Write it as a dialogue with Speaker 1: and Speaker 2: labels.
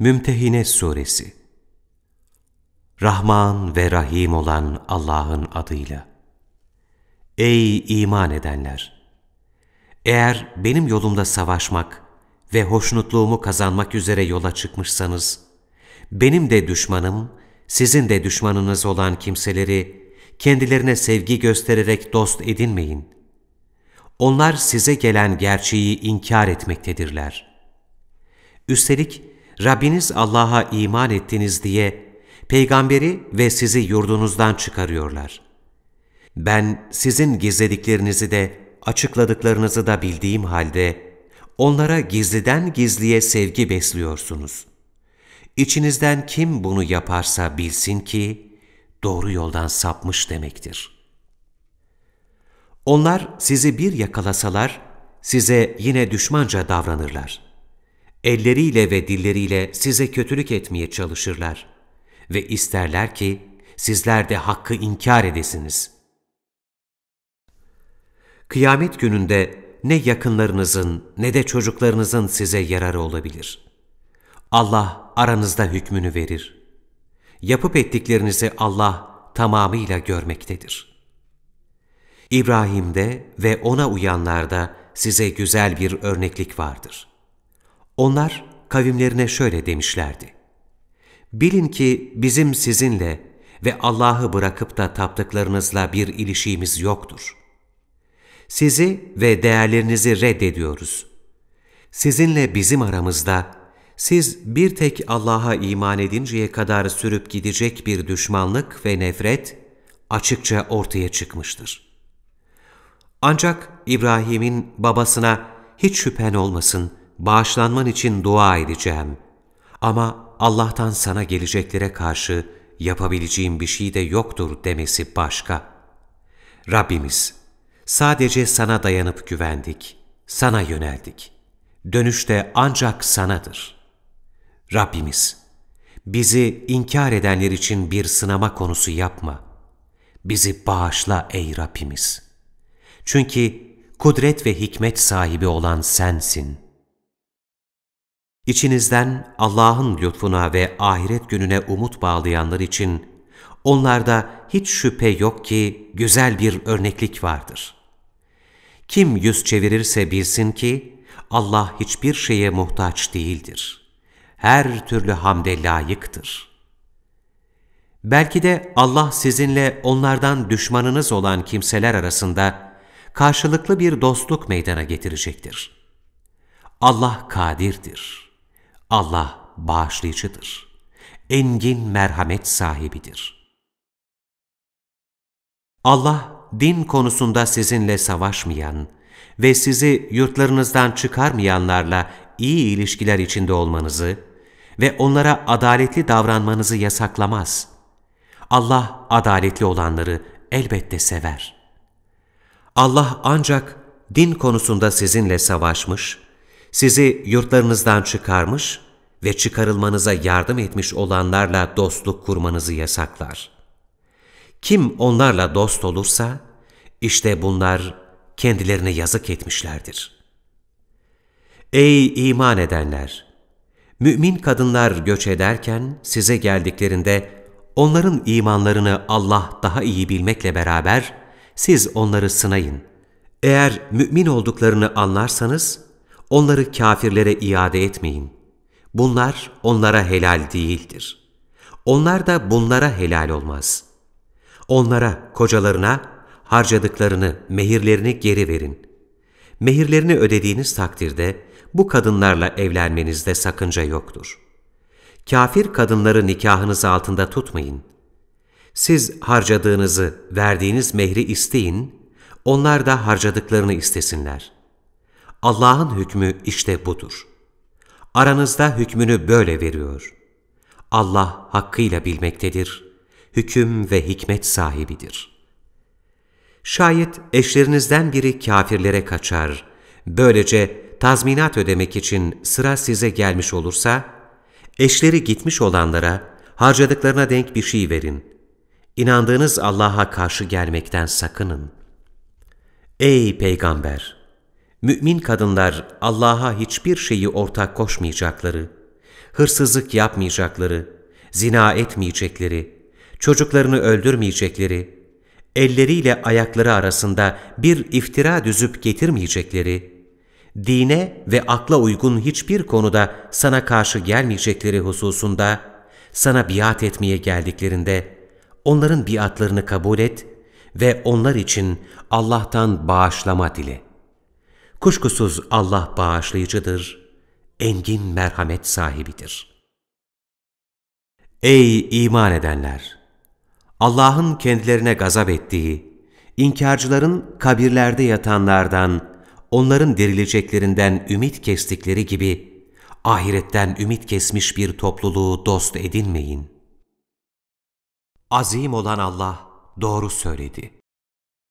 Speaker 1: Mümtehine Suresi Rahman ve Rahim olan Allah'ın adıyla Ey iman edenler! Eğer benim yolumda savaşmak ve hoşnutluğumu kazanmak üzere yola çıkmışsanız, benim de düşmanım, sizin de düşmanınız olan kimseleri kendilerine sevgi göstererek dost edinmeyin. Onlar size gelen gerçeği inkar etmektedirler. Üstelik, Rabbiniz Allah'a iman ettiniz diye peygamberi ve sizi yurdunuzdan çıkarıyorlar. Ben sizin gizlediklerinizi de açıkladıklarınızı da bildiğim halde onlara gizliden gizliye sevgi besliyorsunuz. İçinizden kim bunu yaparsa bilsin ki doğru yoldan sapmış demektir. Onlar sizi bir yakalasalar size yine düşmanca davranırlar.'' elleriyle ve dilleriyle size kötülük etmeye çalışırlar ve isterler ki sizler de hakkı inkar edesiniz. Kıyamet gününde ne yakınlarınızın ne de çocuklarınızın size yararı olabilir. Allah aranızda hükmünü verir. Yapıp ettiklerinizi Allah tamamıyla görmektedir. İbrahim'de ve ona uyanlarda size güzel bir örneklik vardır.'' Onlar kavimlerine şöyle demişlerdi. Bilin ki bizim sizinle ve Allah'ı bırakıp da taptıklarınızla bir ilişiğimiz yoktur. Sizi ve değerlerinizi reddediyoruz. Sizinle bizim aramızda siz bir tek Allah'a iman edinceye kadar sürüp gidecek bir düşmanlık ve nefret açıkça ortaya çıkmıştır. Ancak İbrahim'in babasına hiç şüphen olmasın, bağışlanman için dua edeceğim. Ama Allah'tan sana geleceklere karşı yapabileceğim bir şey de yoktur demesi başka. Rabbimiz, sadece sana dayanıp güvendik, sana yöneldik. Dönüş de ancak sanadır. Rabbimiz, bizi inkar edenler için bir sınama konusu yapma. Bizi bağışla ey Rabbimiz. Çünkü kudret ve hikmet sahibi olan sensin.'' İçinizden Allah'ın lütfuna ve ahiret gününe umut bağlayanlar için onlarda hiç şüphe yok ki güzel bir örneklik vardır. Kim yüz çevirirse bilsin ki Allah hiçbir şeye muhtaç değildir. Her türlü hamde layıktır. Belki de Allah sizinle onlardan düşmanınız olan kimseler arasında karşılıklı bir dostluk meydana getirecektir. Allah kadirdir.'' Allah bağışlayıcıdır. Engin merhamet sahibidir. Allah din konusunda sizinle savaşmayan ve sizi yurtlarınızdan çıkarmayanlarla iyi ilişkiler içinde olmanızı ve onlara adaletli davranmanızı yasaklamaz. Allah adaletli olanları elbette sever. Allah ancak din konusunda sizinle savaşmış sizi yurtlarınızdan çıkarmış ve çıkarılmanıza yardım etmiş olanlarla dostluk kurmanızı yasaklar. Kim onlarla dost olursa, işte bunlar kendilerine yazık etmişlerdir. Ey iman edenler! Mümin kadınlar göç ederken size geldiklerinde onların imanlarını Allah daha iyi bilmekle beraber siz onları sınayın. Eğer mümin olduklarını anlarsanız Onları kafirlere iade etmeyin. Bunlar onlara helal değildir. Onlar da bunlara helal olmaz. Onlara, kocalarına harcadıklarını, mehirlerini geri verin. Mehirlerini ödediğiniz takdirde bu kadınlarla evlenmenizde sakınca yoktur. Kafir kadınları nikahınız altında tutmayın. Siz harcadığınızı, verdiğiniz mehri isteyin, onlar da harcadıklarını istesinler.'' Allah'ın hükmü işte budur. Aranızda hükmünü böyle veriyor. Allah hakkıyla bilmektedir, hüküm ve hikmet sahibidir. Şayet eşlerinizden biri kafirlere kaçar, böylece tazminat ödemek için sıra size gelmiş olursa, eşleri gitmiş olanlara harcadıklarına denk bir şey verin. İnandığınız Allah'a karşı gelmekten sakının. Ey Peygamber! mümin kadınlar Allah'a hiçbir şeyi ortak koşmayacakları, hırsızlık yapmayacakları, zina etmeyecekleri, çocuklarını öldürmeyecekleri, elleriyle ayakları arasında bir iftira düzüp getirmeyecekleri, dine ve akla uygun hiçbir konuda sana karşı gelmeyecekleri hususunda, sana biat etmeye geldiklerinde onların biatlarını kabul et ve onlar için Allah'tan bağışlama dile.'' Kuşkusuz Allah bağışlayıcıdır, engin merhamet sahibidir. Ey iman edenler! Allah'ın kendilerine gazap ettiği, inkarcıların kabirlerde yatanlardan, onların dirileceklerinden ümit kestikleri gibi, ahiretten ümit kesmiş bir topluluğu dost edinmeyin. Azim olan Allah doğru söyledi.''